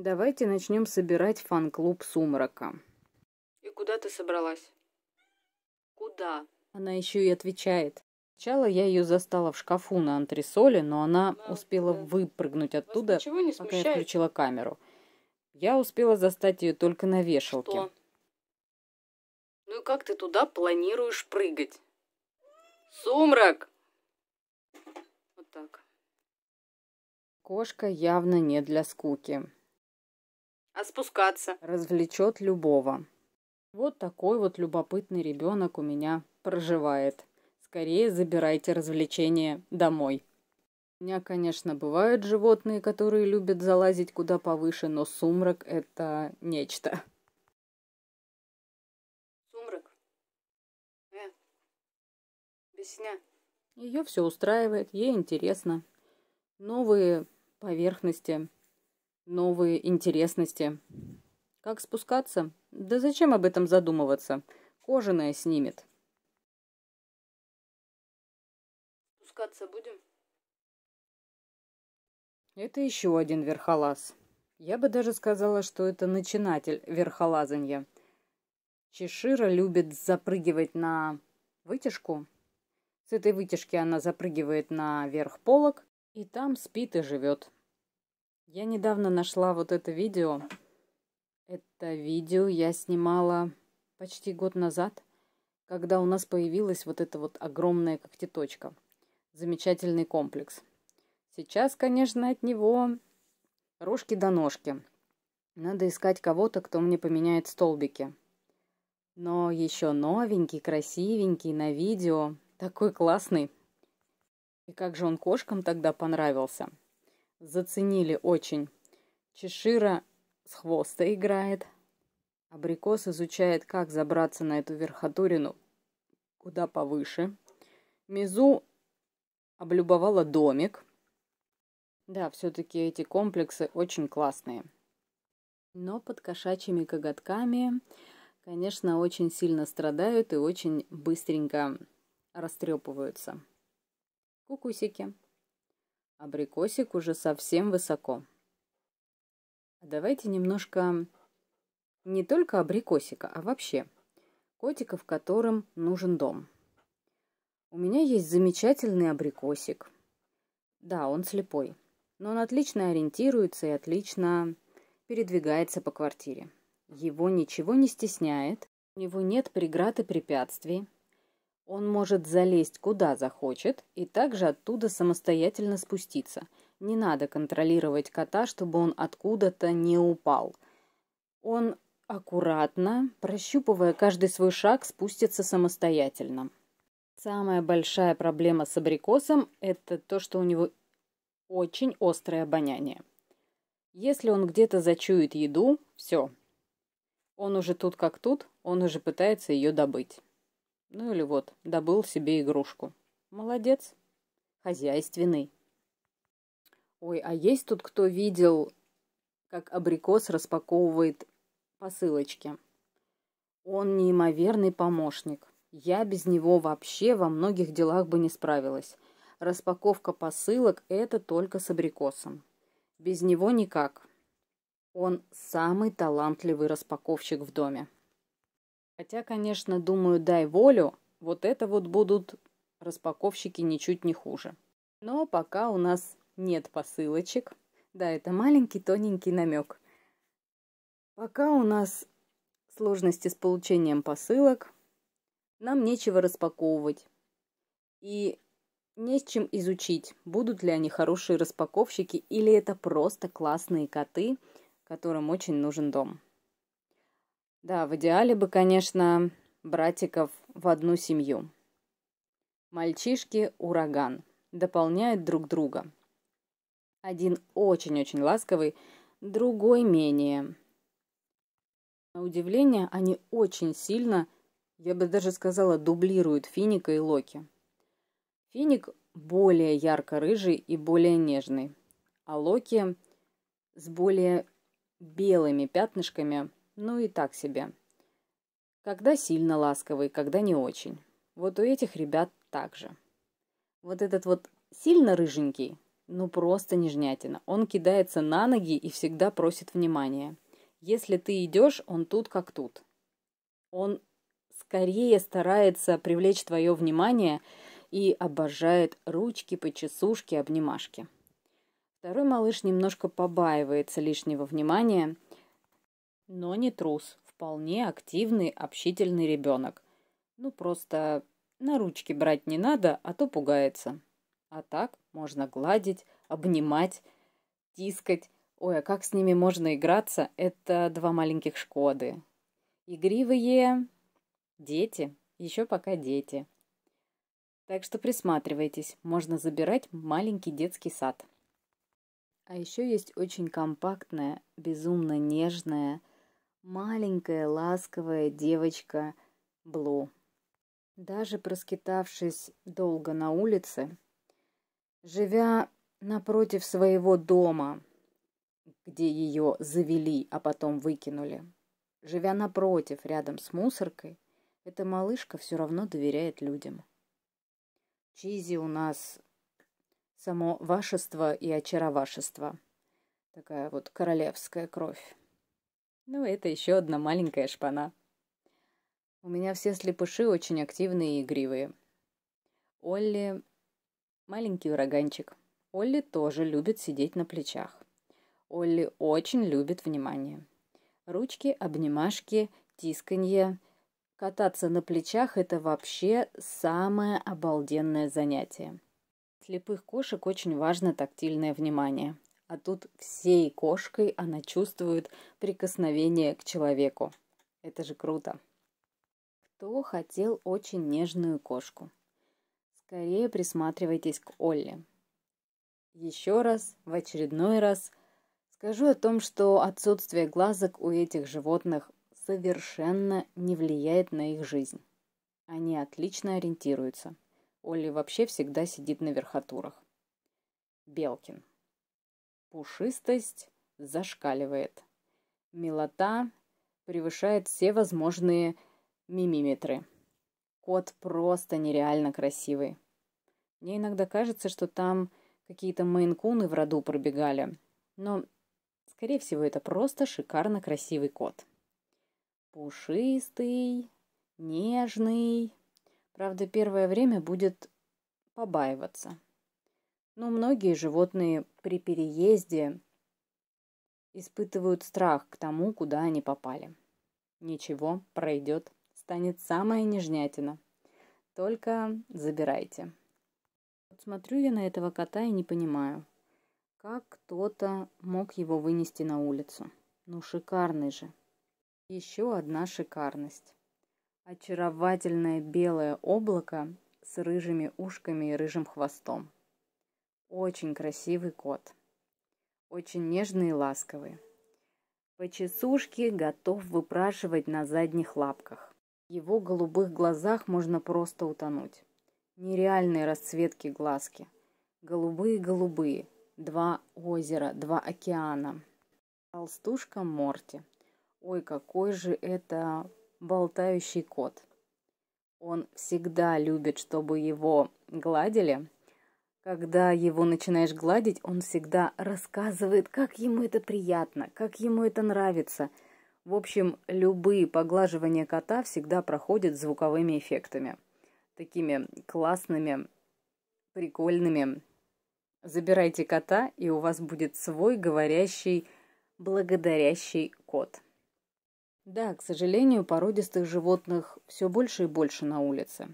Давайте начнем собирать фан-клуб сумрака. И куда ты собралась? Куда? Она еще и отвечает. Сначала я ее застала в шкафу на антресоле, но она Мам, успела да. выпрыгнуть оттуда, пока я включила камеру. Я успела застать ее только на вешалке. Что? Ну и как ты туда планируешь прыгать? Сумрак! Вот так. Кошка явно не для скуки. А спускаться? Развлечет любого. Вот такой вот любопытный ребенок у меня проживает. Скорее забирайте развлечения домой. У меня, конечно, бывают животные, которые любят залазить куда повыше, но сумрак – это нечто. Сумрак? Э, бесня. Ее все устраивает, ей интересно. Новые поверхности – новые интересности. Как спускаться? Да зачем об этом задумываться? Кожаное снимет. Спускаться будем? Это еще один верхолаз. Я бы даже сказала, что это начинатель верхолазанья. Чешира любит запрыгивать на вытяжку. С этой вытяжки она запрыгивает на верх полок, и там спит и живет. Я недавно нашла вот это видео. Это видео я снимала почти год назад, когда у нас появилась вот эта вот огромная когтеточка. Замечательный комплекс. Сейчас, конечно, от него рожки до ножки. Надо искать кого-то, кто мне поменяет столбики. Но еще новенький, красивенький, на видео. Такой классный. И как же он кошкам тогда понравился. Заценили очень. Чешира с хвоста играет. Абрикос изучает, как забраться на эту верхотурину куда повыше. Мизу облюбовала домик. Да, все-таки эти комплексы очень классные. Но под кошачьими коготками, конечно, очень сильно страдают и очень быстренько растрепываются. Кукусики. Абрикосик уже совсем высоко. Давайте немножко не только абрикосика, а вообще котиков, которым нужен дом. У меня есть замечательный абрикосик. Да, он слепой, но он отлично ориентируется и отлично передвигается по квартире. Его ничего не стесняет, у него нет преград и препятствий. Он может залезть куда захочет и также оттуда самостоятельно спуститься. Не надо контролировать кота, чтобы он откуда-то не упал. Он аккуратно, прощупывая каждый свой шаг, спустится самостоятельно. Самая большая проблема с абрикосом – это то, что у него очень острое обоняние. Если он где-то зачует еду, все. Он уже тут как тут, он уже пытается ее добыть. Ну или вот, добыл себе игрушку. Молодец. Хозяйственный. Ой, а есть тут кто видел, как абрикос распаковывает посылочки? Он неимоверный помощник. Я без него вообще во многих делах бы не справилась. Распаковка посылок – это только с абрикосом. Без него никак. Он самый талантливый распаковщик в доме. Хотя, конечно, думаю, дай волю, вот это вот будут распаковщики ничуть не хуже. Но пока у нас нет посылочек. Да, это маленький тоненький намек. Пока у нас сложности с получением посылок, нам нечего распаковывать. И не с чем изучить, будут ли они хорошие распаковщики или это просто классные коты, которым очень нужен дом. Да, в идеале бы, конечно, братиков в одну семью. Мальчишки – ураган, дополняют друг друга. Один очень-очень ласковый, другой менее. На удивление, они очень сильно, я бы даже сказала, дублируют Финика и Локи. Финик более ярко-рыжий и более нежный, а Локи с более белыми пятнышками – ну и так себе. Когда сильно ласковый, когда не очень. Вот у этих ребят так же. Вот этот вот сильно рыженький, ну просто нежнятина. Он кидается на ноги и всегда просит внимания. Если ты идешь, он тут как тут. Он скорее старается привлечь твое внимание и обожает ручки, почесушки, обнимашки. Второй малыш немножко побаивается лишнего внимания – но не трус, вполне активный, общительный ребенок. Ну, просто на ручки брать не надо, а то пугается. А так можно гладить, обнимать, тискать. Ой, а как с ними можно играться? Это два маленьких Шкоды. Игривые дети, еще пока дети. Так что присматривайтесь, можно забирать маленький детский сад. А еще есть очень компактная, безумно нежная, маленькая ласковая девочка Блу. Даже проскитавшись долго на улице, живя напротив своего дома, где ее завели, а потом выкинули, живя напротив, рядом с мусоркой, эта малышка все равно доверяет людям. Чизи у нас само вашество и очаровашество. Такая вот королевская кровь. Ну, это еще одна маленькая шпана. У меня все слепыши очень активные и игривые. Олли — маленький ураганчик. Олли тоже любит сидеть на плечах. Олли очень любит внимание. Ручки, обнимашки, тисканье. Кататься на плечах — это вообще самое обалденное занятие. Слепых кошек очень важно тактильное внимание — а тут всей кошкой она чувствует прикосновение к человеку. Это же круто. Кто хотел очень нежную кошку? Скорее присматривайтесь к Олле. Еще раз, в очередной раз скажу о том, что отсутствие глазок у этих животных совершенно не влияет на их жизнь. Они отлично ориентируются. Олли вообще всегда сидит на верхотурах. Белкин. Пушистость зашкаливает. Милота превышает все возможные мимиметры. Кот просто нереально красивый. Мне иногда кажется, что там какие-то мейнкуны в роду пробегали. Но, скорее всего, это просто шикарно красивый кот. Пушистый, нежный. Правда, первое время будет побаиваться. Но ну, многие животные при переезде испытывают страх к тому, куда они попали. Ничего, пройдет, станет самая нежнятина. Только забирайте. Вот смотрю я на этого кота и не понимаю, как кто-то мог его вынести на улицу. Ну шикарный же. Еще одна шикарность. Очаровательное белое облако с рыжими ушками и рыжим хвостом. Очень красивый кот. Очень нежный и ласковый. По часушке готов выпрашивать на задних лапках. В его голубых глазах можно просто утонуть. Нереальные расцветки глазки. Голубые-голубые. Два озера, два океана. Толстушка Морти. Ой, какой же это болтающий кот. Он всегда любит, чтобы его гладили, когда его начинаешь гладить, он всегда рассказывает, как ему это приятно, как ему это нравится. В общем, любые поглаживания кота всегда проходят звуковыми эффектами. Такими классными, прикольными. Забирайте кота, и у вас будет свой говорящий, благодарящий кот. Да, к сожалению, породистых животных все больше и больше на улице.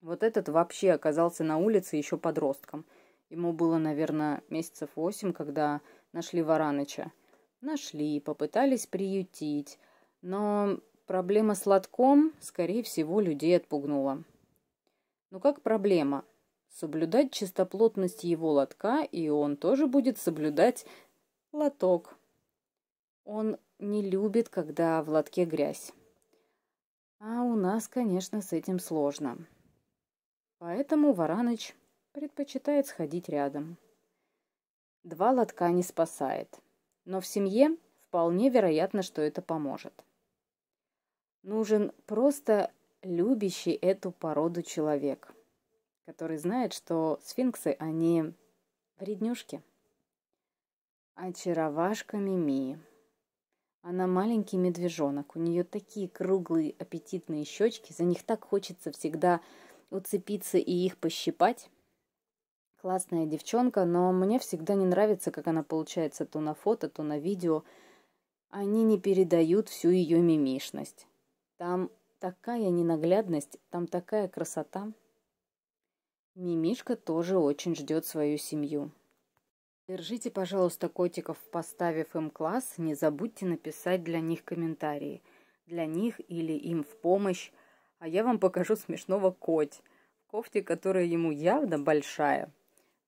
Вот этот вообще оказался на улице еще подростком. Ему было, наверное, месяцев восемь, когда нашли Вараныча. Нашли, попытались приютить, но проблема с лотком, скорее всего, людей отпугнула. Ну как проблема? Соблюдать чистоплотность его лотка, и он тоже будет соблюдать лоток. Он не любит, когда в лотке грязь. А у нас, конечно, с этим сложно. Поэтому Вараныч предпочитает сходить рядом. Два лотка не спасает, но в семье вполне вероятно, что это поможет. Нужен просто любящий эту породу человек, который знает, что сфинксы, они вреднюшки. Очаровашка Мими. Она маленький медвежонок, у нее такие круглые аппетитные щечки, за них так хочется всегда уцепиться и их пощипать. Классная девчонка, но мне всегда не нравится, как она получается то на фото, то на видео. Они не передают всю ее мимишность. Там такая ненаглядность, там такая красота. Мимишка тоже очень ждет свою семью. Держите, пожалуйста, котиков, поставив им класс, не забудьте написать для них комментарии. Для них или им в помощь а я вам покажу смешного коть в кофте, которая ему явно большая.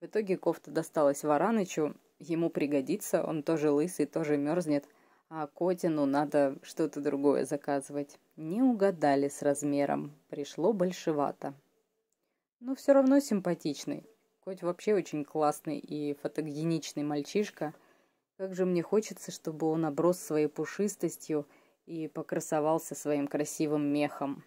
В итоге кофта досталась Варанычу, ему пригодится, он тоже лысый, тоже мерзнет, а Котину надо что-то другое заказывать. Не угадали с размером, пришло большевато. Но все равно симпатичный. Коть вообще очень классный и фотогеничный мальчишка. Как же мне хочется, чтобы он оброс своей пушистостью и покрасовался своим красивым мехом.